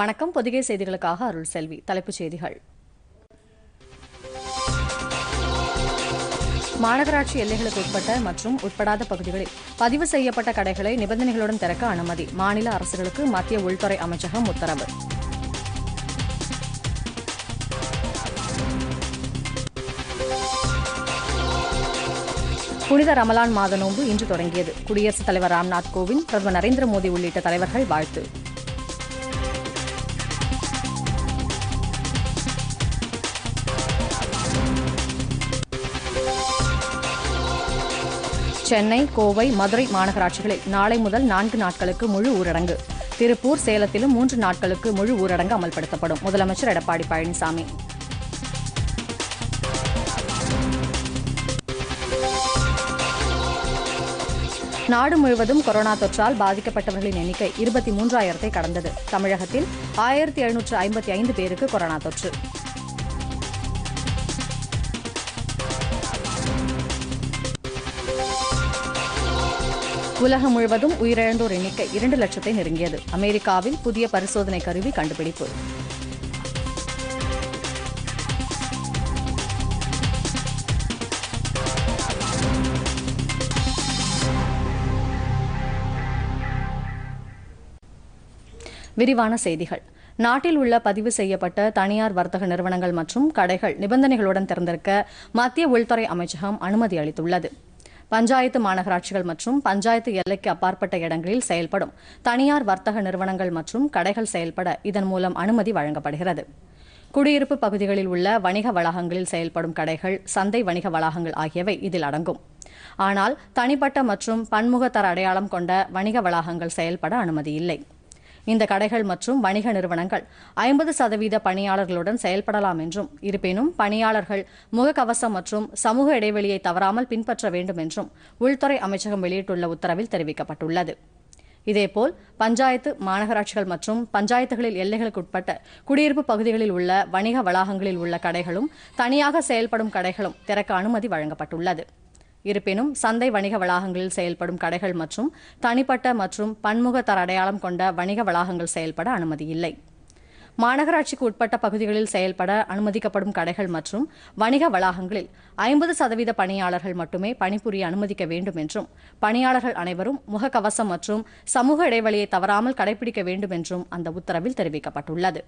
வணக்கம் பொதிகை செய்திகளுக்காக அருள் செல்வி தலைப்புச் செய்திகள் மாநகராட்சி எல்லைகளுக்கு உட்பட்ட மற்றும் உட்படாத பகுதிகளில் பதிவு செய்யப்பட்ட கடைகளை நிபந்தனைகளுடன் திறக்க அனுமதி மாநில அரசுகளுக்கு மத்திய உள்துறை அமைச்சகம் உத்தரவு புனித ரமலான் மாத நோன்பு இன்று தொடங்கியது குடியரசுத் தலைவர் ராம்நாத் கோவிந்த் பிரதமர் நரேந்திர மோடி உள்ளிட்ட தலைவர்கள் வாழ்த்து சென்னை கோவை மதுரை மாநகராட்சிகளில் நாளை முதல் நான்கு நாட்களுக்கு முழு ஊரடங்கு திருப்பூர் சேலத்திலும் மூன்று நாட்களுக்கு முழு ஊரடங்கு அமல்படுத்தப்படும் முதலமைச்சர் எடப்பாடி பழனிசாமி நாடு முழுவதும் கொரோனா தொற்றால் பாதிக்கப்பட்டவர்களின் எண்ணிக்கை இருபத்தி மூன்றாயிரத்தை கடந்தது தமிழகத்தில் ஆயிரத்தி எழுநூற்று ஐம்பத்தி ஐந்து பேருக்கு கொரோனா தொற்று உலகம் முழுவதும் உயிரிழந்தோர் எண்ணிக்கை இரண்டு லட்சத்தை நெருங்கியது அமெரிக்காவில் புதிய பரிசோதனை கருவி கண்டுபிடிப்பு விரிவான செய்திகள் நாட்டில் உள்ள பதிவு செய்யப்பட்ட தனியார் வர்த்தக நிறுவனங்கள் மற்றும் கடைகள் நிபந்தனைகளுடன் திறந்திருக்க மத்திய உள்துறை அமைச்சகம் அனுமதி அளித்துள்ளது பஞ்சாயத்து மாநகராட்சிகள் மற்றும் பஞ்சாயத்து எல்லைக்கு அப்பாற்பட்ட இடங்களில் செயல்படும் தனியார் வர்த்தக நிறுவனங்கள் மற்றும் கடைகள் செயல்பட இதன் மூலம் அனுமதி வழங்கப்படுகிறது குடியிருப்பு பகுதிகளில் உள்ள வணிக வளாகங்களில் செயல்படும் கடைகள் சந்தை வணிக வளாகங்கள் ஆகியவை இதில் அடங்கும் ஆனால் தனிப்பட்ட மற்றும் பன்முகத்தர அடையாளம் கொண்ட வணிக வளாகங்கள் செயல்பட அனுமதி இல்லை இந்த கடைகள் மற்றும் வணிக நிறுவனங்கள் ஐம்பது சதவீத பணியாளர்களுடன் செயல்படலாம் என்றும் இருப்பினும் பணியாளர்கள் முகக்கவசம் மற்றும் சமூக இடைவெளியை தவறாமல் பின்பற்ற வேண்டும் என்றும் உள்துறை அமைச்சகம் வெளியிட்டுள்ள உத்தரவில் தெரிவிக்கப்பட்டுள்ளது இதேபோல் பஞ்சாயத்து மாநகராட்சிகள் மற்றும் பஞ்சாயத்துகளில் எல்லைகளுக்குட்பட்ட குடியிருப்பு பகுதிகளில் உள்ள வணிக வளாகங்களில் உள்ள கடைகளும் தனியாக செயல்படும் கடைகளும் திறக்க அனுமதி வழங்கப்பட்டுள்ளது இருப்பினும் சந்தை வணிக வளாகங்களில் செயல்படும் கடைகள் மற்றும் தனிப்பட்ட மற்றும் பன்முக தர அடையாளம் கொண்ட வணிக வளாகங்கள் செயல்பட அனுமதி இல்லை மாநகராட்சிக்கு உட்பட்ட பகுதிகளில் செயல்பட அனுமதிக்கப்படும் கடைகள் மற்றும் வணிக வளாகங்களில் ஐம்பது சதவீத பணியாளர்கள் மட்டுமே பணிபுரிய அனுமதிக்க வேண்டும் என்றும் பணியாளர்கள் அனைவரும் முகக்கவசம் மற்றும் சமூக இடைவெளியை தவறாமல் கடைபிடிக்க வேண்டும் என்றும் அந்த உத்தரவில் தெரிவிக்கப்பட்டுள்ளது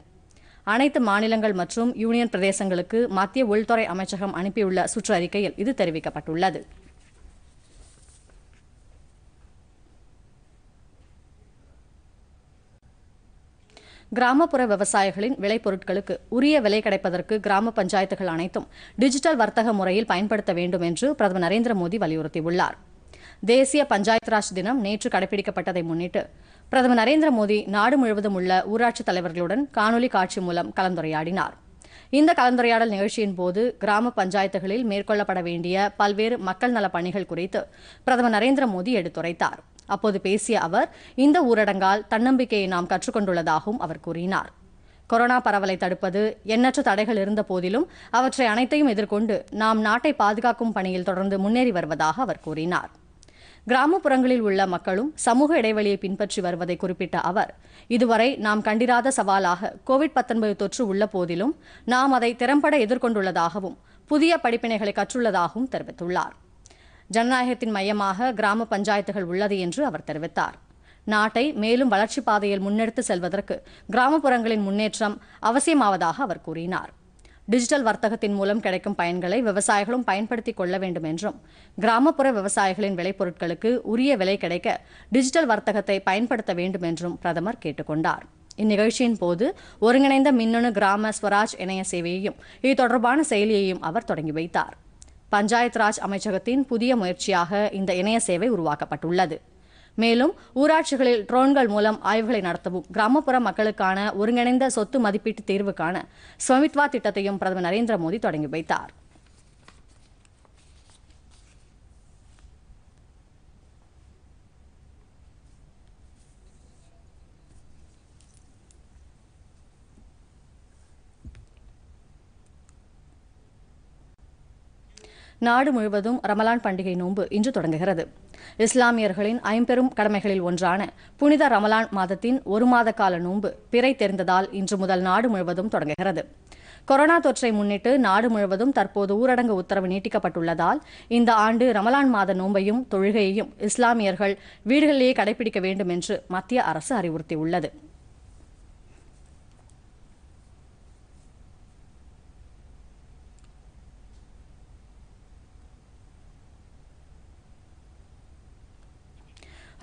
அனைத்து மாநிலங்கள் மற்றும் யூனியன் பிரதேசங்களுக்கு மத்திய உள்துறை அமைச்சகம் அனுப்பியுள்ள சுற்றறிக்கையில் இது தெரிவிக்கப்பட்டுள்ளது கிராமப்புற விவசாயிகளின் விளைபொருட்களுக்கு உரிய விலை கிடைப்பதற்கு கிராம பஞ்சாயத்துகள் அனைத்தும் டிஜிட்டல் வர்த்தக முறையில் பயன்படுத்த வேண்டும் என்று பிரதமர் நரேந்திர மோடி வலியுறுத்தியுள்ளார் தேசிய பஞ்சாயத் ராஜ் தினம் நேற்று கடைபிடிக்கப்பட்டதை முன்னிட்டு பிரதமர் நரேந்திர மோடி நாடு முழுவதும் உள்ள ஊராட்சி தலைவர்களுடன் காணொலி காட்சி மூலம் கலந்துரையாடினார் இந்த கலந்துரையாடல் நிகழ்ச்சியின் போது கிராம பஞ்சாயத்துகளில் மேற்கொள்ளப்பட வேண்டிய பல்வேறு மக்கள் நல பணிகள் குறித்து பிரதமர் நரேந்திர மோடி எடுத்துரைத்தார் அப்போது பேசிய அவர் இந்த ஊரடங்கால் தன்னம்பிக்கையை நாம் கற்றுக்கொண்டுள்ளதாகவும் அவர் கூறினார் கொரோனா பரவலை தடுப்பது எண்ணற்ற தடைகள் இருந்த போதிலும் அவற்றை அனைத்தையும் எதிர்கொண்டு நாம் நாட்டை பாதுகாக்கும் பணியில் தொடர்ந்து முன்னேறி வருவதாக அவர் கூறினார் கிராமப்புறங்களில் உள்ள மக்களும் சமூக இடைவெளியை பின்பற்றி வருவதை குறிப்பிட்ட அவர் இதுவரை நாம் கண்டிராத சவாலாக கோவிட் பத்தொன்பது தொற்று உள்ள போதிலும் நாம் அதை திறம்பட எதிர்கொண்டுள்ளதாகவும் புதிய படிப்பினைகளை கற்றுள்ளதாகவும் தெரிவித்துள்ளார் ஜனநாயகத்தின் மையமாக கிராம பஞ்சாயத்துகள் உள்ளது என்று அவர் தெரிவித்தார் நாட்டை மேலும் வளர்ச்சிப் பாதையில் முன்னெடுத்து செல்வதற்கு கிராமப்புறங்களின் முன்னேற்றம் அவசியமாவதாக அவர் கூறினார் டிஜிட்டல் வர்த்தகத்தின் மூலம் கிடைக்கும் பயன்களை விவசாயிகளும் பயன்படுத்திக் கொள்ள வேண்டும் என்றும் கிராமப்புற விவசாயிகளின் விளைபொருட்களுக்கு உரிய விலை கிடைக்க டிஜிட்டல் வர்த்தகத்தை பயன்படுத்த வேண்டும் என்றும் பிரதமர் கேட்டுக்கொண்டார் இந்நிகழ்ச்சியின் போது ஒருங்கிணைந்த மின்னணு கிராம ஸ்வராஜ் இணைய சேவையையும் இது தொடர்பான செயலியையும் அவர் தொடங்கி வைத்தார் பஞ்சாயத் ராஜ் அமைச்சகத்தின் புதிய முயற்சியாக இந்த இணைய சேவை உருவாக்கப்பட்டுள்ளது மேலும் ஊராட்சிகளில் ட்ரோன்கள் மூலம் ஆய்வுகளை நடத்தவும் கிராமப்புற மக்களுக்கான ஒருங்கிணைந்த சொத்து மதிப்பீட்டு தீர்வுக்கான ஸ்வமித்வா திட்டத்தையும் பிரதமர் நரேந்திர மோடி தொடங்கி வைத்தார் நாடு முழுவதும் ரமலான் பண்டிகை நோன்பு இன்று தொடங்குகிறது இஸ்லாமியர்களின் ஐம்பெரும் கடமைகளில் ஒன்றான புனித ரமலான் மாதத்தின் ஒரு மாத கால நோன்பு பிறை தெரிந்ததால் இன்று முதல் நாடு முழுவதும் தொடங்குகிறது கொரோனா தொற்றை முன்னிட்டு நாடு முழுவதும் தற்போது ஊரடங்கு உத்தரவு நீட்டிக்கப்பட்டுள்ளதால் இந்த ஆண்டு ரமலான் மாத நோன்பையும் தொழுகையையும் இஸ்லாமியர்கள் வீடுகளிலேயே கடைபிடிக்க வேண்டும் என்று மத்திய அரசு அறிவுறுத்தியுள்ளது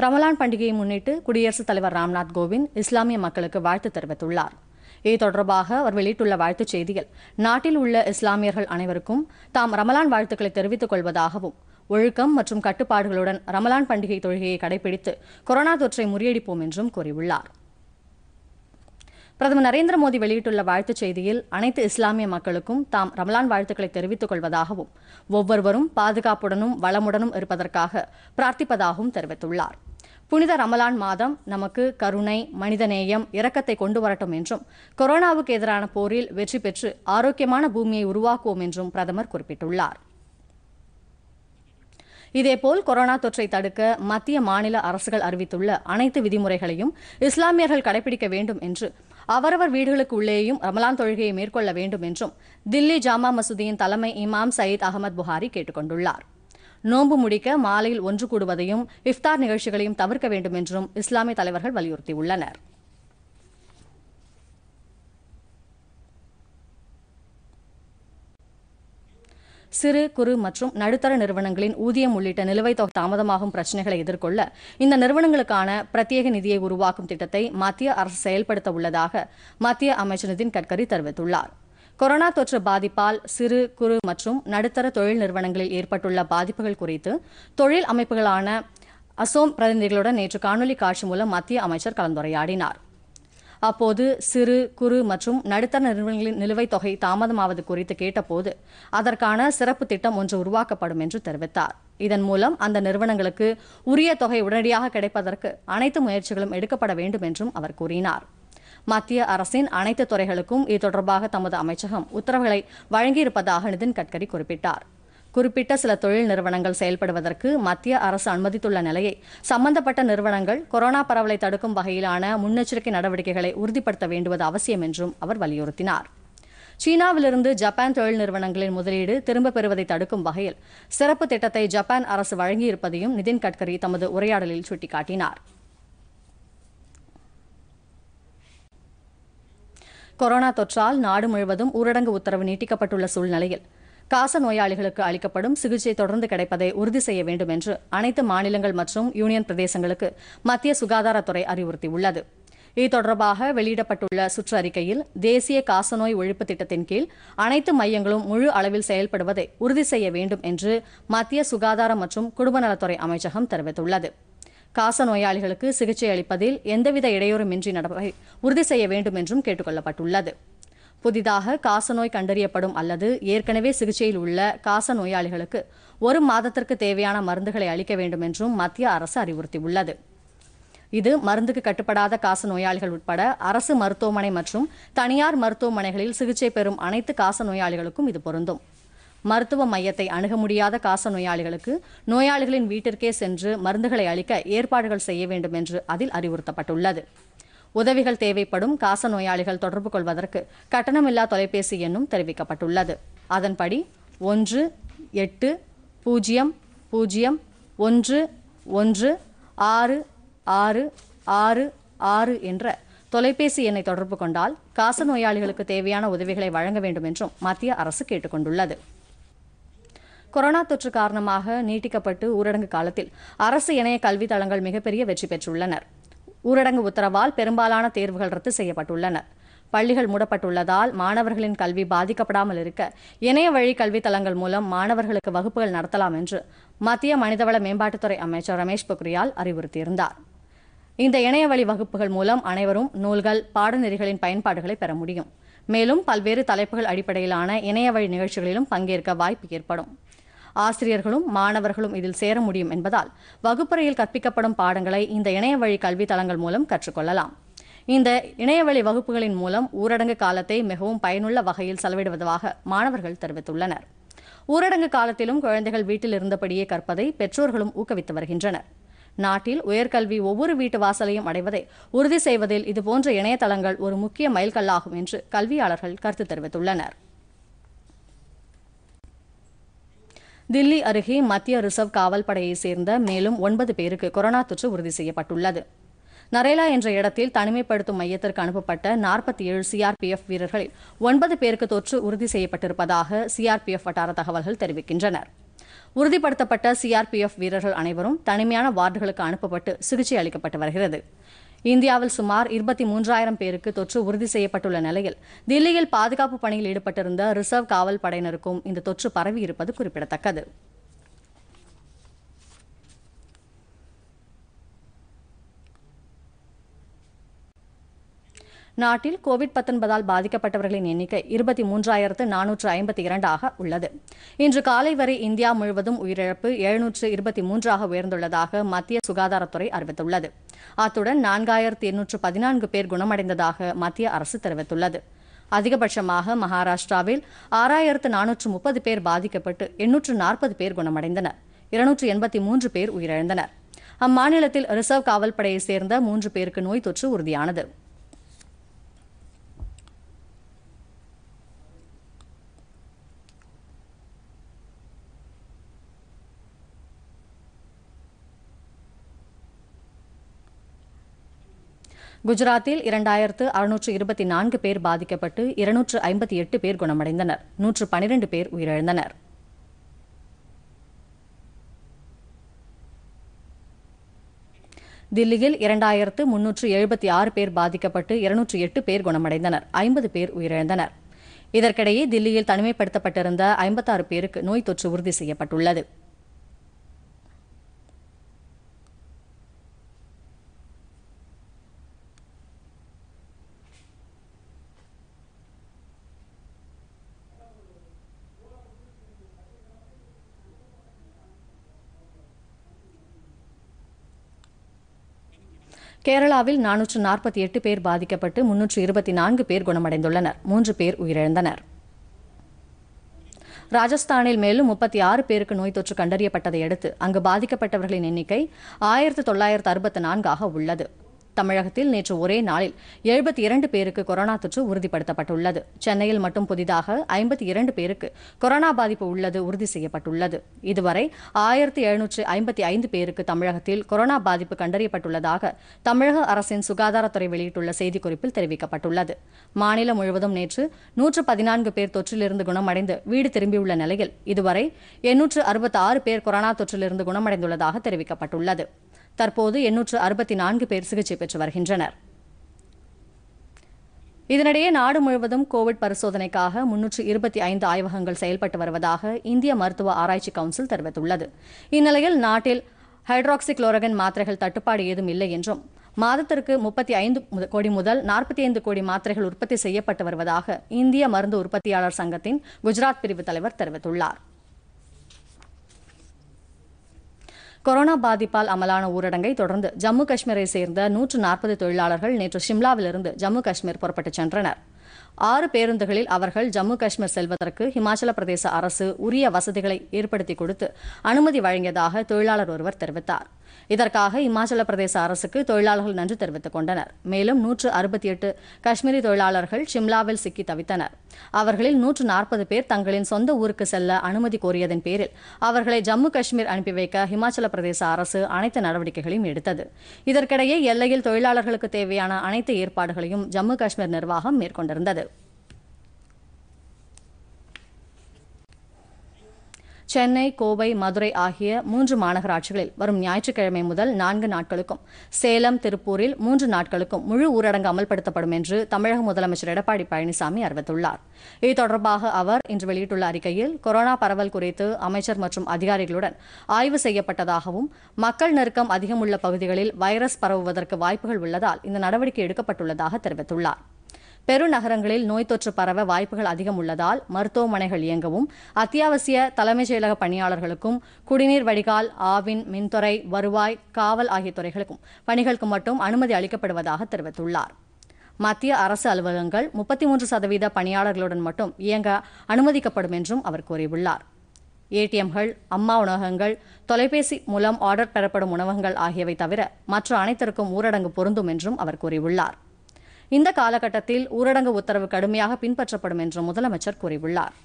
ரமலான் பண்டிகையை முன்னிட்டு குடியரசுத் தலைவர் ராம்நாத் கோவிந்த் இஸ்லாமிய மக்களுக்கு வாழ்த்து தெரிவித்துள்ளார் இது தொடர்பாக அவர் வெளியிட்டுள்ள வாழ்த்துச் செய்தியில் நாட்டில் உள்ள இஸ்லாமியர்கள் அனைவருக்கும் தாம் ரமலான் வாழ்த்துக்களை தெரிவித்துக் கொள்வதாகவும் ஒழுக்கம் மற்றும் கட்டுப்பாடுகளுடன் ரமலான் பண்டிகை தொழுகையை கடைபிடித்து கொரோனா தொற்றை முறியடிப்போம் என்றும் கூறியுள்ளார் பிரதமர் நரேந்திர மோடி வெளியிட்டுள்ள வாழ்த்துச் செய்தியில் அனைத்து இஸ்லாமிய மக்களுக்கும் தாம் ரமலான் வாழ்த்துக்களை தெரிவித்துக் கொள்வதாகவும் ஒவ்வொருவரும் பாதுகாப்புடனும் வளமுடனும் இருப்பதற்காக பிரார்த்திப்பதாகவும் தெரிவித்துள்ளாா் புனித ரமலான் மாதம் நமக்கு கருணை மனிதநேயம் இரக்கத்தை கொண்டு வரட்டும் என்றும் கொரோனாவுக்கு எதிரான போரில் வெற்றி பெற்று ஆரோக்கியமான பூமியை உருவாக்குவோம் என்றும் பிரதமர் குறிப்பிட்டுள்ளார் இதேபோல் கொரோனா தொற்றை தடுக்க மத்திய மாநில அரசுகள் அறிவித்துள்ள அனைத்து விதிமுறைகளையும் இஸ்லாமியர்கள் கடைபிடிக்க வேண்டும் என்று அவரவர் வீடுகளுக்கு உள்ளேயும் ரமலான் தொழுகையை மேற்கொள்ள வேண்டும் என்றும் தில்லி ஜாமா மசூதியின் தலைமை இமாம் சயீத் அகமது புகாரி கேட்டுக்கொண்டுள்ளாா் நோன்பு முடிக்க மாலையில் ஒன்று கூடுவதையும் இஃப்தார் நிகழ்ச்சிகளையும் தவிர்க்க வேண்டும் என்றும் இஸ்லாமிய தலைவர்கள் வலியுறுத்தியுள்ளனர் சிறு குறு மற்றும் நடுத்தர நிறுவனங்களின் ஊதியம் உள்ளிட்ட நிலுவைத் தொகை தாமதமாகும் பிரச்சினைகளை எதிர்கொள்ள இந்த நிறுவனங்களுக்கான பிரத்யேக நிதியை உருவாக்கும் திட்டத்தை மத்திய அரசு செயல்படுத்த உள்ளதாக மத்திய அமைச்சர் நிதின் கட்கரி தெரிவித்துள்ளாா் கொரோனா தொற்று பாதிப்பால் சிறு குறு மற்றும் நடுத்தர தொழில் நிறுவனங்களில் ஏற்பட்டுள்ள பாதிப்புகள் குறித்து தொழில் அமைப்புகளான அசோம் பிரதிநிதிகளுடன் நேற்று காணொலி காட்சி மூலம் மத்திய அமைச்சர் கலந்துரையாடினார் அப்போது சிறு குறு மற்றும் நடுத்தர நிறுவனங்களின் நிலுவைத் தொகை தாமதமாவது குறித்து கேட்டபோது அதற்கான சிறப்பு திட்டம் ஒன்று உருவாக்கப்படும் என்று தெரிவித்தார் இதன் மூலம் அந்த நிறுவனங்களுக்கு உரிய தொகை உடனடியாக கிடைப்பதற்கு அனைத்து முயற்சிகளும் எடுக்கப்பட வேண்டும் என்றும் அவர் கூறினார் மத்திய அரசின் அனைத்து துறைகளுக்கும் இது தொடர்பாக தமது அமைச்சகம் உத்தரவுகளை வழங்கியிருப்பதாக நிதின் கட்கரி குறிப்பிட்டார் குறிப்பிட்ட சில தொழில் நிறுவனங்கள் செயல்படுவதற்கு மத்திய அரசு அனுமதித்துள்ள நிலையை சம்பந்தப்பட்ட நிறுவனங்கள் கொரோனா பரவலை தடுக்கும் வகையிலான முன்னெச்சரிக்கை நடவடிக்கைகளை உறுதிப்படுத்த வேண்டுவது அவசியம் என்றும் அவர் வலியுறுத்தினார் சீனாவிலிருந்து ஜப்பான் தொழில் நிறுவனங்களின் முதலீடு திரும்பப் பெறுவதை தடுக்கும் வகையில் சிறப்பு திட்டத்தை ஜப்பான் அரசு வழங்கியிருப்பதையும் நிதின் கட்கரி தமது உரையாடலில் சுட்டிக்காட்டினாா் கொரோனா தொற்றால் நாடு முழுவதும் ஊரடங்கு உத்தரவு நீட்டிக்கப்பட்டுள்ள சூழ்நிலையில் காச நோயாளிகளுக்கு அளிக்கப்படும் சிகிச்சை தொடர்ந்து கிடைப்பதை உறுதி செய்ய வேண்டும் என்று அனைத்து மாநிலங்கள் மற்றும் யூனியன் பிரதேசங்களுக்கு மத்திய சுகாதாரத்துறை அறிவுறுத்தியுள்ளது இது தொடர்பாக வெளியிடப்பட்டுள்ள சுற்றறிக்கையில் தேசிய காசநோய் ஒழிப்பு திட்டத்தின் கீழ் அனைத்து மையங்களும் முழு அளவில் செயல்படுவதை உறுதி செய்ய வேண்டும் என்று மத்திய சுகாதாரம் மற்றும் குடும்ப நலத்துறை அமைச்சகம் தெரிவித்துள்ளது காச நோயாளிகளுக்கு சிகிச்சை அளிப்பதில் எந்தவித இடையூறுமின்றி நடப்பை உறுதி செய்ய வேண்டும் என்றும் கேட்டுக்கொள்ளப்பட்டுள்ளது புதிதாக காசநோய் கண்டறியப்படும் அல்லது ஏற்கனவே சிகிச்சையில் உள்ள காச நோயாளிகளுக்கு ஒரு மாதத்திற்கு தேவையான மருந்துகளை அளிக்க வேண்டும் என்றும் மத்திய அரசு அறிவுறுத்தியுள்ளது இது மருந்துக்கு கட்டுப்படாத காச நோயாளிகள் உட்பட அரசு மருத்துவமனை மற்றும் தனியார் மருத்துவமனைகளில் சிகிச்சை பெறும் அனைத்து காச நோயாளிகளுக்கும் இது பொருந்தும் மருத்துவ மையத்தை அணுக முடியாத காச நோயாளிகளுக்கு நோயாளிகளின் வீட்டிற்கே சென்று மருந்துகளை அளிக்க ஏற்பாடுகள் செய்ய வேண்டும் என்று அதில் அறிவுறுத்தப்பட்டுள்ளது உதவிகள் தேவைப்படும் காச நோயாளிகள் தொடர்பு கொள்வதற்கு கட்டணமில்லா தொலைபேசி எண்ணும் தெரிவிக்கப்பட்டுள்ளது அதன்படி ஒன்று எட்டு பூஜ்ஜியம் பூஜ்ஜியம் ஒன்று ஒன்று ஆறு ஆறு ஆறு ஆறு என்ற தொலைபேசி எண்ணை தொடர்பு கொண்டால் காச நோயாளிகளுக்கு தேவையான உதவிகளை வழங்க வேண்டும் என்றும் மத்திய அரசு கேட்டுக்கொண்டுள்ளது கொரோனா தொற்று காரணமாக நீட்டிக்கப்பட்டு ஊரடங்கு காலத்தில் அரசு இணைய கல்வித்தளங்கள் மிகப்பெரிய வெற்றி பெற்றுள்ளனர் ஊரடங்கு உத்தரவால் பெரும்பாலான தேர்வுகள் ரத்து செய்யப்பட்டுள்ளன பள்ளிகள் மூடப்பட்டுள்ளதால் மாணவர்களின் கல்வி பாதிக்கப்படாமல் இருக்க இணைய வழி தளங்கள் மூலம் மாணவர்களுக்கு வகுப்புகள் நடத்தலாம் என்று மத்திய மனிதவள மேம்பாட்டுத்துறை அமைச்சர் ரமேஷ் பொக்ரியால் அறிவுறுத்தியிருந்தார் இந்த இணைய வழி வகுப்புகள் மூலம் அனைவரும் நூல்கள் பாடநெறிகளின் பயன்பாடுகளை பெற முடியும் மேலும் பல்வேறு தலைப்புகள் அடிப்படையிலான இணைய வழி நிகழ்ச்சிகளிலும் பங்கேற்க வாய்ப்பு ஏற்படும் ஆசிரியர்களும் மாணவர்களும் இதில் சேர முடியும் என்பதால் வகுப்பறையில் கற்பிக்கப்படும் பாடங்களை இந்த இணையவழி கல்வி தளங்கள் மூலம் கற்றுக்கொள்ளலாம் இந்த இணையவழி வகுப்புகளின் மூலம் ஊரடங்கு காலத்தை மிகவும் பயனுள்ள வகையில் செலவிடுவதாக மாணவர்கள் தெரிவித்துள்ளனர் ஊரடங்கு காலத்திலும் குழந்தைகள் வீட்டில் இருந்தபடியே கற்பதை பெற்றோர்களும் ஊக்குவித்து வருகின்றனர் நாட்டில் உயர்கல்வி ஒவ்வொரு வீட்டு வாசலையும் அடைவதை உறுதி செய்வதில் இதுபோன்ற இணையதளங்கள் ஒரு முக்கிய மைல்கல்லாகும் என்று கல்வியாளர்கள் கருத்து தெரிவித்துள்ளனர் தில்லி அருகே மத்திய ரிசர்வ் காவல் படையைச் சேர்ந்த மேலும் ஒன்பது பேருக்கு கொரோனா தொற்று உறுதி செய்யப்பட்டுள்ளது நரேலா என்ற இடத்தில் தனிமைப்படுத்தும் மையத்திற்கு அனுப்பப்பட்ட நாற்பத்தி ஏழு சிஆர்பிஎஃப் வீரர்களில் ஒன்பது பேருக்கு தொற்று உறுதி செய்யப்பட்டிருப்பதாக சிஆர்பிஎஃப் வட்டார தகவல்கள் தெரிவிக்கின்றன உறுதிப்படுத்தப்பட்ட சிஆர்பிஎஃப் வீரர்கள் அனைவரும் தனிமையான வார்டுகளுக்கு அனுப்பப்பட்டு சிகிச்சை அளிக்கப்பட்டு வருகிறது இந்தியாவில் சுமார் இருபத்தி மூன்றாயிரம் பேருக்கு தொற்று உறுதி செய்யப்பட்டுள்ள நிலையில் தில்லியில் பாதுகாப்பு பணியில் ஈடுபட்டிருந்த ரிசர்வ் காவல் படையினருக்கும் இந்த தொற்று பரவி இருப்பது குறிப்பிடத்தக்கது நாட்டில் கோவிட் பத்தொன்பதால் பாதிக்கப்பட்டவர்களின் எண்ணிக்கை இருபத்தி மூன்றாயிரத்து நானூற்று ஐம்பத்தி இரண்டாக உள்ளது இன்று காலை வரை இந்தியா முழுவதும் உயிரிழப்பு எழுநூற்று இருபத்தி மூன்றாக உயர்ந்துள்ளதாக மத்திய சுகாதாரத்துறை அறிவித்துள்ளது அத்துடன் நான்காயிரத்து எண்ணூற்று பதினான்கு பேர் குணமடைந்ததாக மத்திய அரசு தெரிவித்துள்ளது அதிகபட்சமாக மகாராஷ்டிராவில் ஆறாயிரத்து நானூற்று முப்பது பேர் பாதிக்கப்பட்டு எண்ணூற்று நாற்பது பேர் குணமடைந்தனர் இருநூற்று எண்பத்தி மூன்று பேர் உயிரிழந்தனர் அம்மாநிலத்தில் ரிசர்வ் காவல்படையைச் சேர்ந்த மூன்று பேருக்கு நோய் தொற்று உறுதியானது குஜராத்தில் இரண்டாயிரத்து அறுநூற்று இருபத்தி நான்கு பேர் பாதிக்கப்பட்டு இருநூற்று ஐம்பத்தி எட்டு பேர் குணமடைந்தனர் நூற்று பனிரெண்டு பேர் உயிரிழந்தனர் தில்லியில் இரண்டாயிரத்து முன்னூற்று எழுபத்தி ஆறு பேர் பாதிக்கப்பட்டு இருநூற்று எட்டு பேர் குணமடைந்தனர் ஐம்பது பேர் உயிரிழந்தனர் இதற்கிடையே தில்லியில் தனிமைப்படுத்தப்பட்டிருந்த ஐம்பத்தாறு பேருக்கு நோய் தொற்று உறுதி செய்யப்பட்டுள்ளது கேரளாவில் நானூற்று நாற்பத்தி எட்டு பேர் பாதிக்கப்பட்டு முன்னூற்று இருபத்தி நான்கு பேர் குணமடைந்துள்ளனர் மூன்று பேர் உயிரிழந்தனர் ராஜஸ்தானில் மேலும் முப்பத்தி ஆறு பேருக்கு நோய் தொற்று கண்டறியப்பட்டதை அடுத்து அங்கு பாதிக்கப்பட்டவர்களின் எண்ணிக்கை ஆயிரத்து தொள்ளாயிரத்து அறுபத்தி நான்காக உள்ளது தமிழகத்தில் நேற்று ஒரே நாளில் எழுபத்தி இரண்டு பேருக்கு கொரோனா தொற்று உறுதிப்படுத்தப்பட்டுள்ளது சென்னையில் மட்டும் புதிதாக ஐம்பத்தி இரண்டு பேருக்கு கொரோனா பாதிப்பு உள்ளது உறுதி செய்யப்பட்டுள்ளது இதுவரை ஆயிரத்தி எழுநூற்று ஐம்பத்தி ஐந்து பேருக்கு தமிழகத்தில் கொரோனா பாதிப்பு கண்டறியப்பட்டுள்ளதாக தமிழக அரசின் சுகாதாரத்துறை வெளியிட்டுள்ள செய்திக்குறிப்பில் தெரிவிக்கப்பட்டுள்ளது மாநிலம் முழுவதும் நேற்று நூற்று பதினான்கு பேர் தொற்றிலிருந்து குணமடைந்து வீடு திரும்பியுள்ள நிலையில் இதுவரை எண்ணூற்று அறுபத்தி ஆறு பேர் கொரோனா தொற்றிலிருந்து குணமடைந்துள்ளதாக தெரிவிக்கப்பட்டுள்ளது தற்போது எண்ணூற்று அறுபத்தி நான்கு பேர் சிகிச்சை பெற்று வருகின்றனர் இதனிடையே நாடு முழுவதும் கோவிட் பரிசோதனைக்காக முன்னூற்று இருபத்தி ஐந்து ஆய்வகங்கள் செயல்பட்டு வருவதாக இந்திய மருத்துவ ஆராய்ச்சி கவுன்சில் தெரிவித்துள்ளது இந்நிலையில் நாட்டில் ஹைட்ராக்சிக்ளோரகன் மாத்திரைகள் தட்டுப்பாடு ஏதும் இல்லை என்றும் மாதத்திற்கு முப்பத்தி ஐந்து கோடி முதல் நாற்பத்தி ஐந்து கோடி மாத்திரைகள் உற்பத்தி செய்யப்பட்டு வருவதாக இந்திய மருந்து உற்பத்தியாளர் சங்கத்தின் குஜராத் பிரிவு தலைவர் தெரிவித்துள்ளார் கொரோனா பாதிப்பால் அமலான ஊரடங்கை தொடர்ந்து ஜம்மு காஷ்மீரை சேர்ந்த நூற்று நாற்பது தொழிலாளர்கள் நேற்று ஷிம்லாவிலிருந்து ஜம்மு காஷ்மீர் புறப்பட்டுச் சென்றனர் ஆறு பேருந்துகளில் அவர்கள் ஜம்மு காஷ்மீர் செல்வதற்கு ஹிமாச்சல பிரதேச அரசு உரிய வசதிகளை ஏற்படுத்தி கொடுத்து அனுமதி வழங்கியதாக தொழிலாளர் ஒருவர் தெரிவித்தார் இதற்காக இமாச்சல பிரதேச அரசுக்கு தொழிலாளர்கள் நன்றி தெரிவித்துக் கொண்டனர் மேலும் நூற்று அறுபத்தி எட்டு காஷ்மீரி தொழிலாளர்கள் சிம்லாவில் சிக்கி தவித்தனர் அவர்களில் நூற்று நாற்பது பேர் தங்களின் சொந்த ஊருக்கு செல்ல அனுமதி கோரியதன் பேரில் அவர்களை ஜம்மு காஷ்மீர் அனுப்பி வைக்க இமாச்சல பிரதேச அரசு அனைத்து நடவடிக்கைகளையும் எடுத்தது இதற்கிடையே எல்லையில் தொழிலாளர்களுக்கு தேவையான அனைத்து ஏற்பாடுகளையும் ஜம்மு காஷ்மீர் நிர்வாகம் மேற்கொண்டிருந்தது சென்னை கோவை மதுரை ஆகிய மூன்று மாநகராட்சிகளில் வரும் ஞாயிற்றுக்கிழமை முதல் நான்கு நாட்களுக்கும் சேலம் திருப்பூரில் மூன்று நாட்களுக்கும் முழு ஊரடங்கு அமல்படுத்தப்படும் என்று தமிழக முதலமைச்சர் எடப்பாடி பழனிசாமி அறிவித்துள்ளார் இது தொடர்பாக அவர் இன்று வெளியிட்டுள்ள அறிக்கையில் கொரோனா பரவல் குறித்து அமைச்சர் மற்றும் அதிகாரிகளுடன் ஆய்வு செய்யப்பட்டதாகவும் மக்கள் நெருக்கம் அதிகமுள்ள பகுதிகளில் வைரஸ் பரவுவதற்கு வாய்ப்புகள் உள்ளதால் இந்த நடவடிக்கை எடுக்கப்பட்டுள்ளதாக தெரிவித்துள்ளாா் பெருநகரங்களில் நோய் தொற்று பரவ வாய்ப்புகள் அதிகம் உள்ளதால் மருத்துவமனைகள் இயங்கவும் அத்தியாவசிய தலைமைச் செயலக பணியாளர்களுக்கும் குடிநீர் வடிகால் ஆவின் மின்துறை வருவாய் காவல் ஆகிய துறைகளுக்கும் பணிகளுக்கு மட்டும் அனுமதி அளிக்கப்படுவதாக தெரிவித்துள்ளார் மத்திய அரசு அலுவலகங்கள் முப்பத்தி மூன்று சதவீத பணியாளர்களுடன் மட்டும் இயங்க அனுமதிக்கப்படும் என்றும் அவர் கூறியுள்ளார் ஏடிஎம்கள் அம்மா உணவகங்கள் தொலைபேசி மூலம் ஆர்டர் பெறப்படும் உணவகங்கள் ஆகியவை தவிர மற்ற அனைத்திற்கும் ஊரடங்கு பொருந்தும் என்றும் அவர் கூறியுள்ளார் இந்த காலகட்டத்தில் ஊரடங்கு உத்தரவு கடுமையாக பின்பற்றப்படும் என்று முதலமைச்சர் கூறியுள்ளார்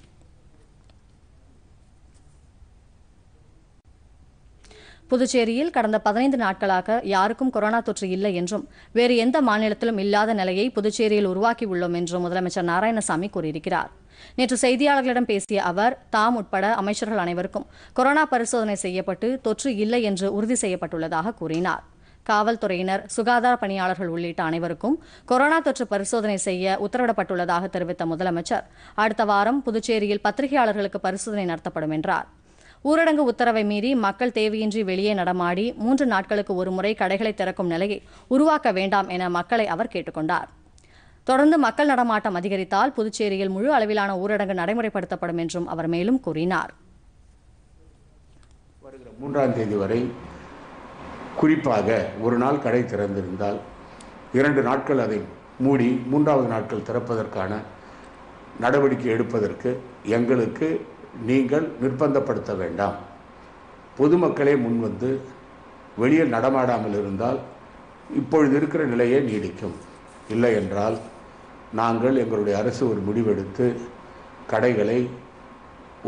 புதுச்சேரியில் கடந்த பதினைந்து நாட்களாக யாருக்கும் கொரோனா தொற்று இல்லை என்றும் வேறு எந்த மாநிலத்திலும் இல்லாத நிலையை புதுச்சேரியில் உருவாக்கியுள்ளோம் என்றும் முதலமைச்சர் நாராயணசாமி கூறியிருக்கிறார் நேற்று செய்தியாளர்களிடம் பேசிய அவர் தாம் உட்பட அமைச்சர்கள் அனைவருக்கும் கொரோனா பரிசோதனை செய்யப்பட்டு தொற்று இல்லை என்று உறுதி செய்யப்பட்டுள்ளதாக கூறினார் காவல்துறையினர் சுகாதார பணியாளர்கள் உள்ளிட்ட அனைவருக்கும் கொரோனா தொற்று பரிசோதனை செய்ய உத்தரவிடப்பட்டுள்ளதாக தெரிவித்த முதலமைச்சர் அடுத்த வாரம் புதுச்சேரியில் பத்திரிகையாளர்களுக்கு பரிசோதனை நடத்தப்படும் என்றார் ஊரடங்கு உத்தரவை மீறி மக்கள் தேவையின்றி வெளியே நடமாடி மூன்று நாட்களுக்கு ஒருமுறை கடைகளை திறக்கும் நிலையை உருவாக்க வேண்டாம் என மக்களை அவர் கேட்டுக்கொண்டார் தொடர்ந்து மக்கள் நடமாட்டம் அதிகரித்தால் புதுச்சேரியில் முழு அளவிலான ஊரடங்கு நடைமுறைப்படுத்தப்படும் என்றும் அவர் மேலும் கூறினார் மூன்றாம் தேதி வரை குறிப்பாக ஒரு நாள் கடை திறந்திருந்தால் இரண்டு நாட்கள் அதை மூடி மூன்றாவது நாட்கள் திறப்பதற்கான நடவடிக்கை எடுப்பதற்கு எங்களுக்கு நீங்கள் நிர்பந்தப்படுத்த வேண்டாம் பொதுமக்களே முன்வந்து வெளியே நடமாடாமல் இருந்தால் இப்பொழுது இருக்கிற நிலையே நீடிக்கும் இல்லை என்றால் நாங்கள் எங்களுடைய அரசு ஒரு முடிவெடுத்து கடைகளை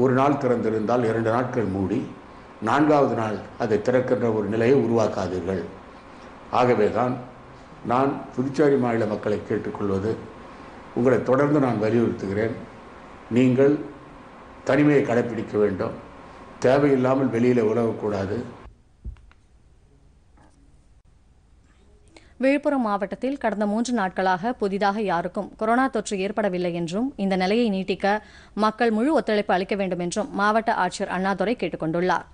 ஒரு நாள் திறந்திருந்தால் இரண்டு நாட்கள் மூடி நான்காவது நாள் அதை திறக்கின்ற ஒரு நிலையை உருவாக்காதீர்கள் ஆகவே தான் நான் புதுச்சேரி மாநில மக்களை கேட்டுக்கொள்வது உங்களை தொடர்ந்து நான் வலியுறுத்துகிறேன் நீங்கள் தனிமையை கடைப்பிடிக்க வேண்டும் தேவையில்லாமல் வெளியில் உழவக்கூடாது விழுப்புரம் மாவட்டத்தில் கடந்த மூன்று நாட்களாக புதிதாக யாருக்கும் கொரோனா தொற்று ஏற்படவில்லை என்றும் இந்த நிலையை நீட்டிக்க மக்கள் முழு ஒத்துழைப்பு அளிக்க வேண்டும் என்றும் மாவட்ட ஆட்சியர் அண்ணாதுரை கேட்டுக் கொண்டுள்ளாா்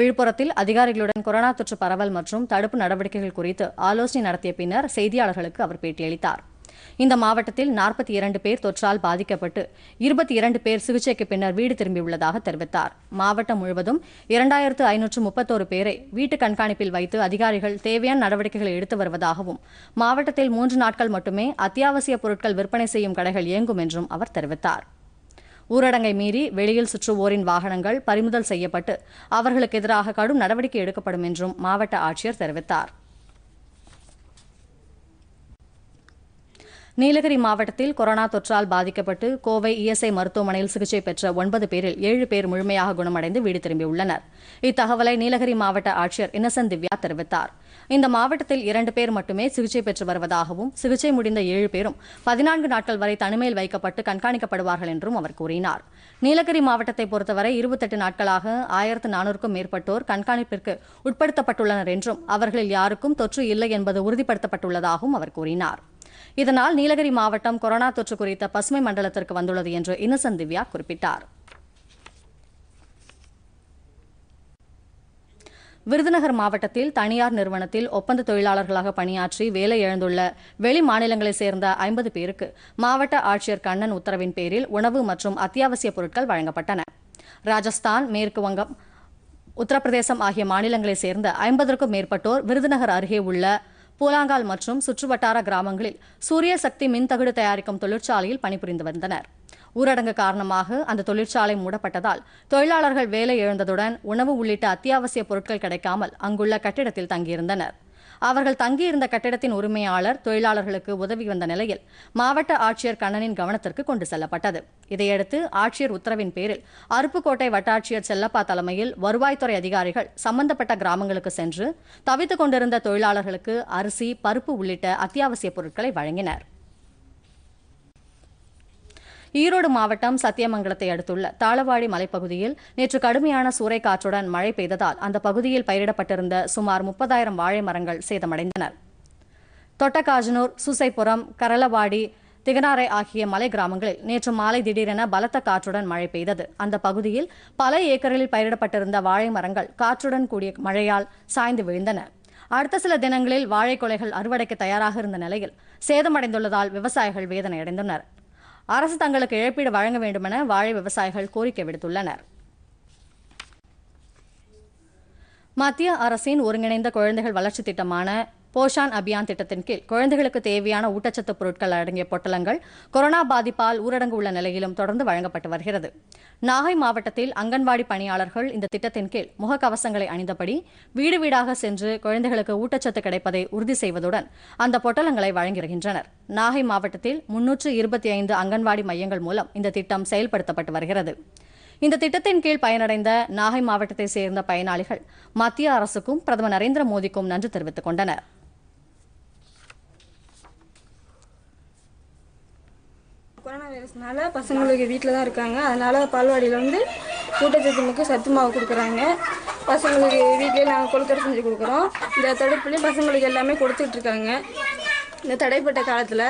விழுப்புரத்தில் அதிகாரிகளுடன் கொரோனா தொற்று பரவல் மற்றும் தடுப்பு நடவடிக்கைகள் குறித்து ஆலோசனை நடத்திய பின்னர் செய்தியாளர்களுக்கு அவர் பேட்டியளித்தார் இந்த மாவட்டத்தில் நாற்பத்தி இரண்டு பேர் தொற்றால் பாதிக்கப்பட்டு இருபத்தி இரண்டு பேர் சிகிச்சைக்கு பின்னர் வீடு திரும்பியுள்ளதாக தெரிவித்தார் மாவட்டம் முழுவதும் இரண்டாயிரத்து ஐநூற்று முப்பத்தோரு பேரை வீட்டு கண்காணிப்பில் வைத்து அதிகாரிகள் தேவையான நடவடிக்கைகளை எடுத்து வருவதாகவும் மாவட்டத்தில் மூன்று நாட்கள் மட்டுமே அத்தியாவசிய பொருட்கள் விற்பனை செய்யும் கடைகள் இயங்கும் என்றும் அவர் தெரிவித்தார் ஊரடங்கை மீறி வெளியில் சுற்றுவோரின் வாகனங்கள் பறிமுதல் செய்யப்பட்டு அவர்களுக்கு எதிராக கடும் நடவடிக்கை எடுக்கப்படும் என்றும் மாவட்ட ஆட்சியர் தெரிவித்தார் நீலகிரி மாவட்டத்தில் கொரோனா தொற்றால் பாதிக்கப்பட்டு கோவை இஎஸ்ஐ மருத்துவமனையில் சிகிச்சை பெற்ற ஒன்பது பேரில் ஏழு பேர் முழுமையாக குணமடைந்து வீடு திரும்பியுள்ளனர் இத்தகவலை நீலகிரி மாவட்ட ஆட்சியர் இன்னசென்ட் திவ்யா தெரிவித்தாா் இந்த மாவட்டத்தில் இரண்டு பேர் மட்டுமே சிகிச்சை பெற்று வருவதாகவும் சிகிச்சை முடிந்த ஏழு பேரும் பதினான்கு நாட்கள் வரை தனிமையில் வைக்கப்பட்டு கண்காணிக்கப்படுவார்கள் என்றும் அவர் கூறினார் நீலகிரி மாவட்டத்தை பொறுத்தவரை இருபத்தெட்டு நாட்களாக ஆயிரத்து நானூறுக்கும் மேற்பட்டோர் கண்காணிப்பிற்கு உட்படுத்தப்பட்டுள்ளனர் என்றும் அவர்களில் யாருக்கும் தொற்று இல்லை என்பது உறுதிப்படுத்தப்பட்டுள்ளதாகவும் அவர் கூறினார் இதனால் நீலகிரி மாவட்டம் கொரோனா தொற்று குறித்த பசுமை மண்டலத்திற்கு வந்துள்ளது என்று இன்னசென்ட் திவ்யா குறிப்பிட்டார் விருதுநகர் மாவட்டத்தில் தனியார் நிறுவனத்தில் ஒப்பந்த தொழிலாளர்களாக பணியாற்றி வேலை இழந்துள்ள வெளி மாநிலங்களைச் சேர்ந்த ஐம்பது பேருக்கு மாவட்ட ஆட்சியர் கண்ணன் உத்தரவின் பேரில் உணவு மற்றும் அத்தியாவசிய பொருட்கள் வழங்கப்பட்டன ராஜஸ்தான் மேற்கு வங்கம் உத்தரப்பிரதேசம் ஆகிய மாநிலங்களைச் சேர்ந்த ஐம்பதற்கும் மேற்பட்டோர் விருதுநகர் அருகே உள்ள பூலாங்கால் மற்றும் சுற்றுவட்டார கிராமங்களில் சூரிய சக்தி மின்தகுடு தயாரிக்கும் தொழிற்சாலையில் பணிபுரிந்து வந்தனர் ஊரடங்கு காரணமாக அந்த தொழிற்சாலை மூடப்பட்டதால் தொழிலாளர்கள் வேலை எழுந்ததுடன் உணவு உள்ளிட்ட அத்தியாவசிய பொருட்கள் கிடைக்காமல் அங்குள்ள கட்டிடத்தில் தங்கியிருந்தனர் அவர்கள் தங்கியிருந்த கட்டிடத்தின் உரிமையாளர் தொழிலாளர்களுக்கு உதவி வந்த நிலையில் மாவட்ட ஆட்சியர் கண்ணனின் கவனத்திற்கு கொண்டு செல்லப்பட்டது இதையடுத்து ஆட்சியர் உத்தரவின் பேரில் அருப்புக்கோட்டை வட்டாட்சியர் செல்லப்பா தலைமையில் வருவாய்த்துறை அதிகாரிகள் சம்பந்தப்பட்ட கிராமங்களுக்கு சென்று தவித்துக் கொண்டிருந்த தொழிலாளர்களுக்கு அரிசி பருப்பு உள்ளிட்ட அத்தியாவசிய பொருட்களை வழங்கினர் ஈரோடு மாவட்டம் சத்தியமங்கலத்தை அடுத்துள்ள தாளவாடி மலைப்பகுதியில் நேற்று கடுமையான சூறைக்காற்றுடன் மழை பெய்ததால் அந்த பகுதியில் பயிரிடப்பட்டிருந்த சுமார் முப்பதாயிரம் வாழை மரங்கள் சேதமடைந்தன தொட்டக்காஜனூர் சுசைப்புறம் கரலவாடி திகனாரை ஆகிய மலை கிராமங்களில் நேற்று மாலை திடீரென பலத்த காற்றுடன் மழை பெய்தது அந்த பகுதியில் பல ஏக்கர்களில் பயிரிடப்பட்டிருந்த வாழை மரங்கள் காற்றுடன் கூடிய மழையால் சாய்ந்து விழுந்தன அடுத்த சில தினங்களில் வாழைக் கொலைகள் அறுவடைக்கு தயாராக இருந்த நிலையில் சேதமடைந்துள்ளதால் விவசாயிகள் வேதனையடைந்தனா் அரசு தங்களுக்கு இழப்பீடு வழங்க வேண்டுமென வாழை விவசாயிகள் கோரிக்கை விடுத்துள்ளனர் மத்திய அரசின் ஒருங்கிணைந்த குழந்தைகள் வளர்ச்சி திட்டமான போஷான் அபியான் திட்டத்தின் கீழ் குழந்தைகளுக்கு தேவையான ஊட்டச்சத்து பொருட்கள் அடங்கிய பொட்டலங்கள் கொரோனா பாதிப்பால் ஊரடங்கு உள்ள நிலையிலும் தொடர்ந்து வழங்கப்பட்டு வருகிறது நாகை மாவட்டத்தில் அங்கன்வாடி பணியாளர்கள் இந்த திட்டத்தின் கீழ் முகக்கவசங்களை அணிந்தபடி வீடு வீடாக சென்று குழந்தைகளுக்கு ஊட்டச்சத்து கிடைப்பதை உறுதி செய்வதுடன் அந்த பொட்டலங்களை வழங்கி நாகை மாவட்டத்தில் முன்னூற்று இருபத்தி ஐந்து அங்கன்வாடி மையங்கள் மூலம் இந்த திட்டம் செயல்படுத்தப்பட்டு வருகிறது இந்த திட்டத்தின் கீழ் பயனடைந்த நாகை மாவட்டத்தை சேர்ந்த பயனாளிகள் மத்திய அரசுக்கும் பிரதமர் நரேந்திர மோடிக்கும் நன்றி தெரிவித்துக் கொண்டனர் கொரோனா வைரஸ்னால பசங்களுக்கு வீட்டில் தான் இருக்காங்க அதனால் பால்வாடியில் வந்து மிக்க சத்து மாவு கொடுக்குறாங்க பசங்களுக்கு வீட்டிலே நாங்கள் கொழுக்கடை செஞ்சு கொடுக்குறோம் இந்த தடுப்புலேயும் பசங்களுக்கு எல்லாமே கொடுத்துட்ருக்காங்க இந்த தடைப்பட்ட காலத்தில்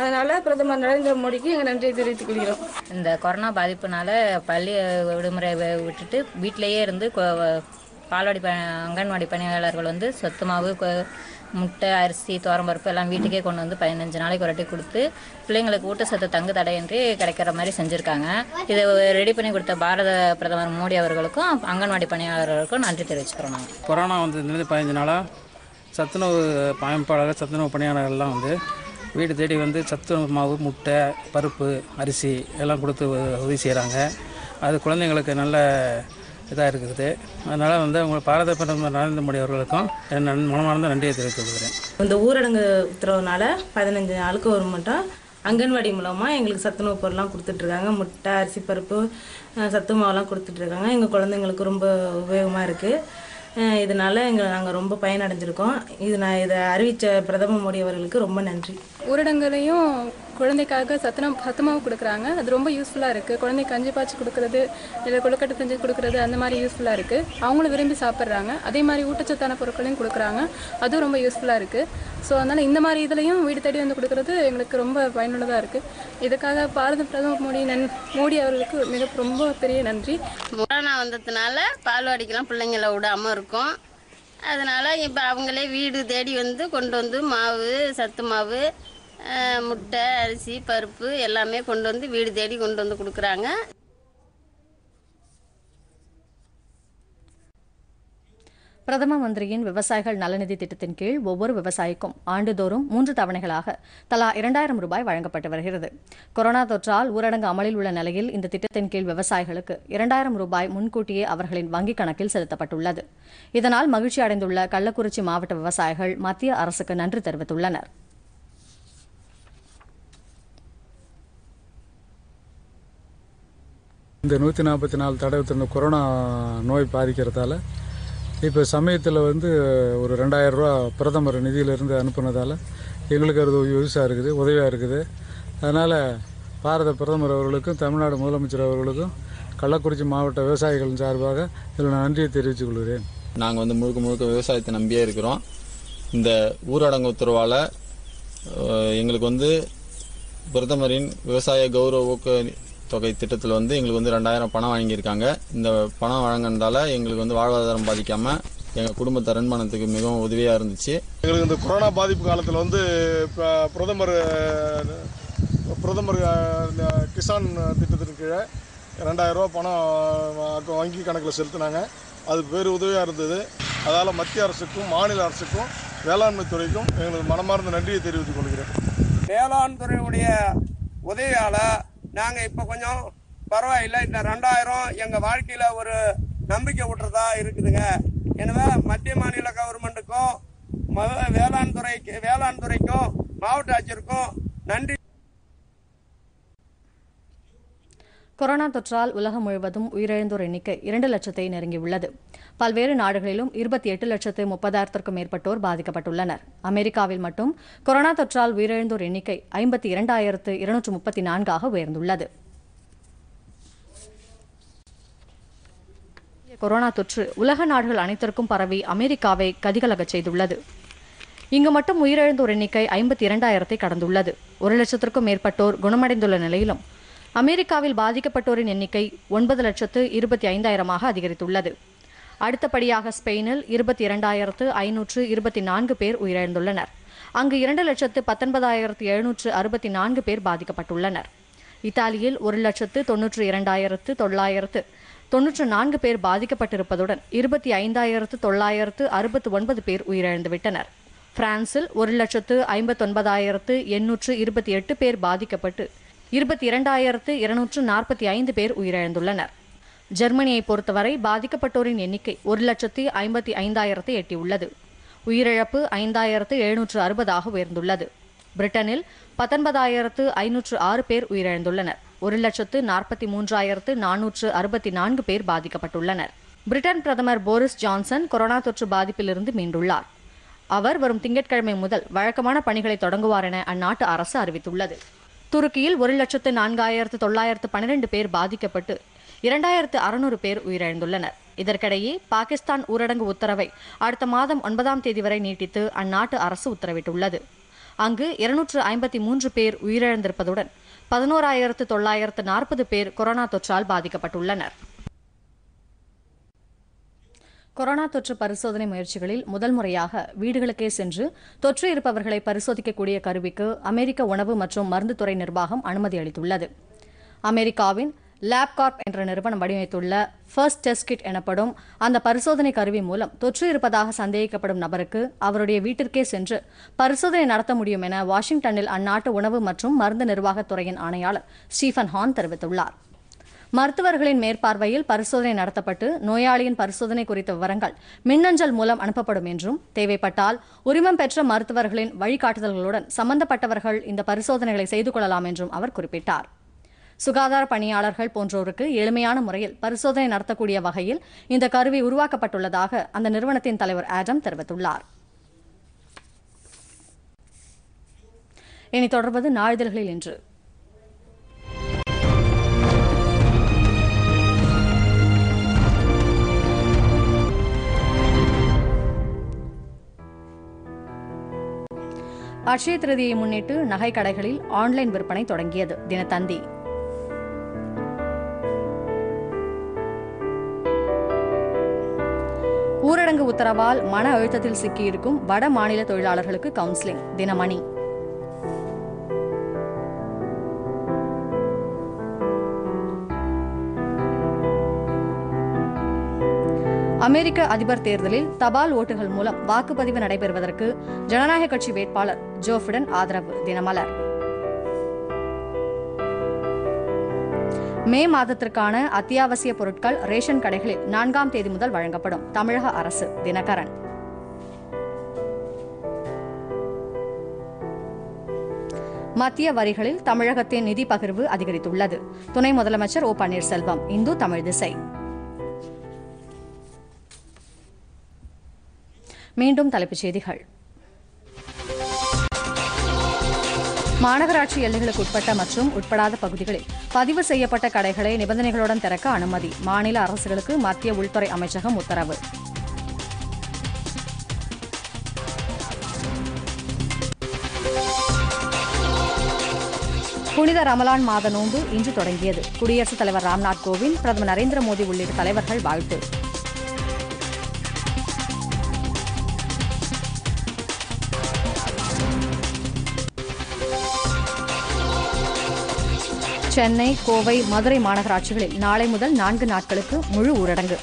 அதனால் பிரதமர் நரேந்திர மோடிக்கு எங்கள் நன்றியை தெரிவித்துக் கொள்கிறோம் இந்த கொரோனா பாதிப்புனால பள்ளி விடுமுறை விட்டுட்டு வீட்டிலையே இருந்து பால்வாடி ப அங்கன்வாடி பணியாளர்கள் வந்து சொத்து மாவு முட்டை அரிசி துவரம்பருப்பு எல்லாம் வீட்டுக்கே கொண்டு வந்து பதினஞ்சு நாளைக்கு ஒரு கொடுத்து பிள்ளைங்களுக்கு ஊட்டச்சத்து தங்கு தடையின்றி கிடைக்கிற மாதிரி செஞ்சுருக்காங்க இதை ரெடி பண்ணி கொடுத்த பாரத பிரதமர் மோடி அவர்களுக்கும் அங்கன்வாடி பணியாளர்களுக்கும் நன்றி தெரிவிச்சுக்கிறோம் நாங்கள் கொரோனா வந்து பதினஞ்சு நாளாக சத்துணவு பயன்பாளர்கள் சத்துணவு பணியாளர்கள்லாம் வந்து வீடு தேடி வந்து சத்துணவு மாவு முட்டை பருப்பு அரிசி எல்லாம் கொடுத்து உதவி செய்கிறாங்க அது குழந்தைங்களுக்கு நல்ல இதாக இருக்குது அதனால் வந்து உங்கள் பாரத பிரதமர் நரேந்திர மோடி அவர்களுக்கும் என் மனமார்ந்த நன்றியை தெரிவித்துக் கொள்கிறேன் இந்த ஊரடங்கு உத்தரவுனால பதினஞ்சு நாளுக்கு ஒரு மட்டும் அங்கன்வாடி மூலமாக எங்களுக்கு சத்துணவு பொருள்லாம் கொடுத்துட்ருக்காங்க முட்டை அரிசி பருப்பு சத்து மாவுலாம் கொடுத்துட்ருக்காங்க எங்கள் குழந்தைங்களுக்கு ரொம்ப உபயோகமாக இருக்குது இதனால் எங்களை நாங்கள் ரொம்ப பயனடைஞ்சிருக்கோம் இது நான் இதை அறிவித்த பிரதமர் மோடி அவர்களுக்கு ரொம்ப நன்றி ஊரடங்குலையும் குழந்தைக்காக சத்தனம் சத்துமாவு கொடுக்குறாங்க அது ரொம்ப யூஸ்ஃபுல்லாக இருக்குது குழந்தைக்கு கஞ்சி பாய்ச்சி கொடுக்குறது இல்லை கொழுக்கட்டை செஞ்சு கொடுக்குறது அந்த மாதிரி யூஸ்ஃபுல்லாக இருக்குது அவங்களும் விரும்பி சாப்பிட்றாங்க அதே மாதிரி ஊட்டச்சத்தான பொருட்களையும் கொடுக்குறாங்க அதுவும் ரொம்ப யூஸ்ஃபுல்லாக இருக்குது ஸோ அதனால் இந்த மாதிரி இதுலையும் வீடு தேடி வந்து கொடுக்குறது எங்களுக்கு ரொம்ப பயனுள்ளதாக இருக்குது இதுக்காக பாரத பிரதமர் மோடி நன் மோடி அவர்களுக்கு மிக ரொம்ப பெரிய நன்றி கொரோனா வந்ததுனால பால்வாடிக்கெலாம் பிள்ளைங்களை விடாமல் இருக்கும் அதனால் இப்போ அவங்களே வீடு தேடி வந்து கொண்டு வந்து மாவு சத்து மாவு முட்டை அரிசி பருப்பு எல்லாமே கொண்டு வந்து வீடு தேடி கொண்டு வந்து கொடுக்குறாங்க பிரதம மந்திரியின் விவசாயிகள் நலநிதி திட்டத்தின் கீழ் ஒவ்வொரு விவசாயிக்கும் ஆண்டுதோறும் மூன்று தவணைகளாக தலா இரண்டாயிரம் ரூபாய் வழங்கப்பட்டு வருகிறது கொரோனா தொற்றால் ஊரடங்கு அமலில் உள்ள நிலையில் இந்த திட்டத்தின் கீழ் விவசாயிகளுக்கு இரண்டாயிரம் ரூபாய் முன்கூட்டியே அவர்களின் வங்கிக் கணக்கில் செலுத்தப்பட்டுள்ளது இதனால் மகிழ்ச்சி அடைந்துள்ள கள்ளக்குறிச்சி மாவட்ட விவசாயிகள் மத்திய அரசுக்கு நன்றி தெரிவித்துள்ளனா் இந்த நூற்றி நாற்பத்தி நாலு தடவை கொரோனா நோய் பாதிக்கிறதால இப்போ சமயத்தில் வந்து ஒரு ரெண்டாயிரம் ரூபா பிரதமர் நிதியிலிருந்து அனுப்புனதால் எங்களுக்கு அது யூஸாக இருக்குது உதவியாக இருக்குது அதனால் பாரத பிரதமர் அவர்களுக்கும் தமிழ்நாடு முதலமைச்சர் அவர்களுக்கும் கள்ளக்குறிச்சி மாவட்ட விவசாயிகளின் சார்பாக இதில் நான் நன்றியை தெரிவித்துக் கொள்கிறேன் நாங்கள் வந்து முழுக்க முழுக்க விவசாயத்தை நம்பியே இருக்கிறோம் இந்த ஊரடங்கு உத்தரவால் எங்களுக்கு வந்து பிரதமரின் விவசாய கௌரவ ஊக்க தொகை திட்டத்தில் வந்து எங்களுக்கு வந்து ரெண்டாயிரம் பணம் வாங்கியிருக்காங்க இந்த பணம் வழங்கினதால எங்களுக்கு வந்து வாழ்வாதாரம் பாதிக்காமல் எங்கள் குடும்பத்தை ரன்மானத்துக்கு மிகவும் உதவியாக இருந்துச்சு எங்களுக்கு இந்த கொரோனா பாதிப்பு காலத்தில் வந்து பிரதமர் பிரதமர் கிசான் திட்டத்தின் கீழே ரூபா பணம் வங்கி கணக்கில் செலுத்தினாங்க அது பேர் உதவியாக இருந்தது அதால் மத்திய அரசுக்கும் மாநில அரசுக்கும் வேளாண்மை துறைக்கும் எங்களுக்கு மனமார்ந்த நன்றியை தெரிவித்துக் கொள்கிறேன் வேளாண் துறையுடைய உதவியால் நாங்கள் இப்போ கொஞ்சம் பரவாயில்ல இந்த ரெண்டாயிரம் எங்கள் வாழ்க்கையில் ஒரு நம்பிக்கை விட்டுறதா இருக்குதுங்க எனவே மத்திய மாநில கவர்மெண்ட்டுக்கும் வேளாண் துறைக்கு வேளாண் துறைக்கும் மாவட்ட ஆட்சியருக்கும் நன்றி கொரோனா தொற்றால் உலகம் முழுவதும் உயிரிழந்தோர் எண்ணிக்கை இரண்டு லட்சத்தை நெருங்கியுள்ளது பல்வேறு நாடுகளிலும் இருபத்தி எட்டு லட்சத்து முப்பதாயிரத்திற்கும் மேற்பட்டோர் பாதிக்கப்பட்டுள்ளனர் அமெரிக்காவில் மட்டும் கொரோனா தொற்றால் உயிரிழந்தோர் எண்ணிக்கை ஐம்பத்தி இரண்டாயிரத்து இருநூற்று முப்பத்தி நான்காக உயர்ந்துள்ளது கொரோனா தொற்று உலக நாடுகள் அனைத்திற்கும் பரவி அமெரிக்காவை கதிகலகச் செய்துள்ளது இங்கு மட்டும் உயிரிழந்தோர் எண்ணிக்கை ஐம்பத்தி இரண்டாயிரத்தை கடந்துள்ளது ஒரு லட்சத்திற்கும் மேற்பட்டோர் குணமடைந்துள்ள நிலையிலும் அமெரிக்காவில் பாதிக்கப்பட்டோரின் எண்ணிக்கை ஒன்பது லட்சத்து இருபத்தி ஐந்தாயிரமாக அதிகரித்துள்ளது அடுத்தபடியாக ஸ்பெயினில் இருபத்தி இரண்டாயிரத்து ஐநூற்று இருபத்தி நான்கு பேர் உயிரிழந்துள்ளனர் அங்கு இரண்டு லட்சத்து பத்தொன்பதாயிரத்து எழுநூற்று அறுபத்தி நான்கு பேர் பாதிக்கப்பட்டுள்ளனர் இத்தாலியில் ஒரு லட்சத்து தொன்னூற்று இரண்டாயிரத்து தொள்ளாயிரத்து தொன்னூற்று நான்கு பேர் பாதிக்கப்பட்டிருப்பதுடன் இருபத்தி ஐந்தாயிரத்து தொள்ளாயிரத்து அறுபத்து ஒன்பது பேர் உயிரிழந்துவிட்டனர் பிரான்சில் ஒரு லட்சத்து ஐம்பத்தொன்பதாயிரத்து எண்ணூற்று இருபத்தி எட்டு பேர் பாதிக்கப்பட்டு இருபத்தி இரண்டாயிரத்து இருநூற்று நாற்பத்தி ஐந்து பேர் உயிரிழந்துள்ளனர் ஜெர்மனியை பொறுத்தவரை பாதிக்கப்பட்டோரின் எண்ணிக்கை ஒரு லட்சத்தி ஐம்பத்தி ஐந்தாயிரத்தை எட்டியுள்ளது உயிரிழப்பு ஐந்தாயிரத்து எழுநூற்று அறுபதாக உயர்ந்துள்ளது பிரிட்டனில் பத்தொன்பதாயிரத்து ஐநூற்று ஆறு பேர் உயிரிழந்துள்ளனர் ஒரு லட்சத்து நாற்பத்தி மூன்றாயிரத்து நானூற்று அறுபத்தி நான்கு பேர் பாதிக்கப்பட்டுள்ளனர் பிரிட்டன் பிரதமர் போரிஸ் ஜான்சன் கொரோனா தொற்று பாதிப்பிலிருந்து மீண்டுள்ளார் அவர் வரும் திங்கட்கிழமை முதல் வழக்கமான பணிகளை தொடங்குவார் என அந்நாட்டு அரசு அறிவித்துள்ளது துருக்கியில் ஒரு லட்சத்து நான்காயிரத்து தொள்ளாயிரத்து பன்னிரண்டு பேர் பாதிக்கப்பட்டு இரண்டாயிரத்து அறுநூறு பேர் உயிரிழந்துள்ளனர் இதற்கிடையே பாகிஸ்தான் ஊரடங்கு உத்தரவை அடுத்த மாதம் ஒன்பதாம் தேதி வரை நீட்டித்து அந்நாட்டு அரசு உத்தரவிட்டுள்ளது அங்கு இருநூற்று ஐம்பத்தி மூன்று பேர் உயிரிழந்திருப்பதுடன் பதினோராயிரத்து தொள்ளாயிரத்து நாற்பது பேர் கொரோனா தொற்றால் பாதிக்கப்பட்டுள்ளனர் கொரோனா தொற்று பரிசோதனை முயற்சிகளில் முதல் முறையாக வீடுகளுக்கே சென்று தொற்று இருப்பவர்களை பரிசோதிக்கக்கூடிய கருவிக்கு அமெரிக்க உணவு மற்றும் மருந்துத்துறை நிர்வாகம் அனுமதி அளித்துள்ளது அமெரிக்காவின் லேப்கார்ப் என்ற நிறுவனம் வடிவமைத்துள்ள ஃபர்ஸ்ட் டெஸ்ட் கிட் எனப்படும் அந்த பரிசோதனை கருவி மூலம் தொற்று இருப்பதாக சந்தேகிக்கப்படும் நபருக்கு அவருடைய வீட்டிற்கே சென்று பரிசோதனை நடத்த முடியும் என வாஷிங்டனில் அந்நாட்டு உணவு மற்றும் மருந்து நிர்வாகத்துறையின் ஆணையாளர் ஸ்டீஃபன் ஹான் தெரிவித்துள்ளார் மருத்துவர்களின் மேற்பார்வையில் பரிசோதனை நடத்தப்பட்டு நோயாளியின் பரிசோதனை குறித்த விவரங்கள் மின்னஞ்சல் மூலம் அனுப்பப்படும் என்றும் தேவைப்பட்டால் உரிமம் பெற்ற மருத்துவர்களின் வழிகாட்டுதல்களுடன் சம்பந்தப்பட்டவர்கள் இந்த பரிசோதனைகளை செய்து கொள்ளலாம் என்றும் அவர் குறிப்பிட்டார் சுகாதார பணியாளர்கள் போன்றோருக்கு எளிமையான முறையில் பரிசோதனை நடத்தக்கூடிய வகையில் இந்த கருவி உருவாக்கப்பட்டுள்ளதாக அந்த நிறுவனத்தின் தலைவர் ஆடம் தெரிவித்துள்ளார் இனி தொடர்வது நாளிதழ்களில் இன்று அட்சய திருதியை முன்னிட்டு நகை கடைகளில் ஆன்லைன் விற்பனை தொடங்கியது தினத்தந்தி ஊரடங்கு உத்தரவால் மன அழுத்தத்தில் சிக்கியிருக்கும் வட மாநில தொழிலாளர்களுக்கு கவுன்சிலிங் தினமணி அமெரிக்க அதிபர் தேர்தலில் தபால் ஓட்டுகள் மூலம் வாக்குப்பதிவு நடைபெறுவதற்கு ஜனநாயக கட்சி வேட்பாளர் ஜோஃபிடன் ஆதரவு தினமலர் மே மாதத்திற்கான அத்தியாவசிய பொருட்கள் ரேஷன் கடைகளில் நான்காம் தேதி முதல் வழங்கப்படும் தமிழக அரசு தினகரன் மத்திய வரிகளில் தமிழகத்தின் நிதி பகிர்வு அதிகரித்துள்ளது துணை முதலமைச்சர் ஓ பன்னீர்செல்வம் இந்து தமிழ் திசை மீண்டும் தலைப்புச் செய்திகள் மாநகராட்சி எல்லைகளுக்கு உட்பட்ட மற்றும் உட்படாத பகுதிகளில் பதிவு செய்யப்பட்ட கடைகளை நிபந்தனைகளுடன் திறக்க அனுமதி மாநில அரசுகளுக்கு மத்திய உள்துறை அமைச்சகம் உத்தரவு புனித ரமலான் மாத நோன்பு இன்று தொடங்கியது குடியரசுத் தலைவர் ராம்நாத் கோவிந்த் பிரதமர் நரேந்திர மோடி உள்ளிட்ட தலைவர்கள் வாழ்த்து சென்னை கோவை மதுரை மாநகராட்சிகளில் நாளை முதல் நான்கு நாட்களுக்கு முழு ஊரடங்கு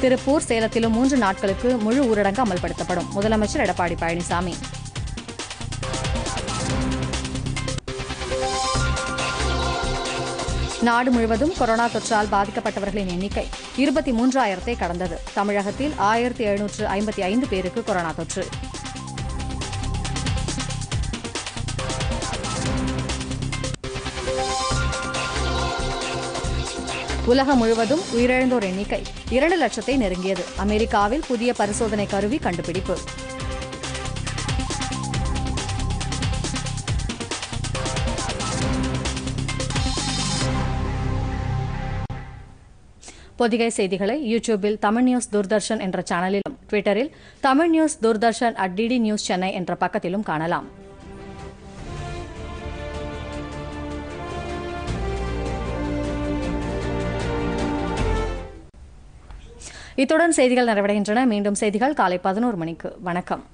திருப்பூர் சேலத்திலும் மூன்று நாட்களுக்கு முழு ஊரடங்கு அமல்படுத்தப்படும் முதலமைச்சர் எடப்பாடி பழனிசாமி நாடு முழுவதும் கொரோனா தொற்றால் பாதிக்கப்பட்டவர்களின் எண்ணிக்கை இருபத்தி மூன்றாயிரத்தை கடந்தது தமிழகத்தில் ஆயிரத்தி எழுநூற்று ஐம்பத்தி ஐந்து பேருக்கு கொரோனா தொற்று உலகம் முழுவதும் உயிரிழந்தோர் எண்ணிக்கை இரண்டு லட்சத்தை நெருங்கியது அமெரிக்காவில் புதிய பரிசோதனை கருவி கண்டுபிடிப்பு பொதிகை செய்திகளை யூடியூபில் தமிழ் நியூஸ் தூர்தர்ஷன் என்ற சேனலிலும் ட்விட்டரில் Tamil news Doordarshan at DD news Chennai என்ற பக்கத்திலும் காணலாம் இத்துடன் செய்திகள் நிறைவடைகின்றன மீண்டும் செய்திகள் காலை பதினோரு மணிக்கு வணக்கம்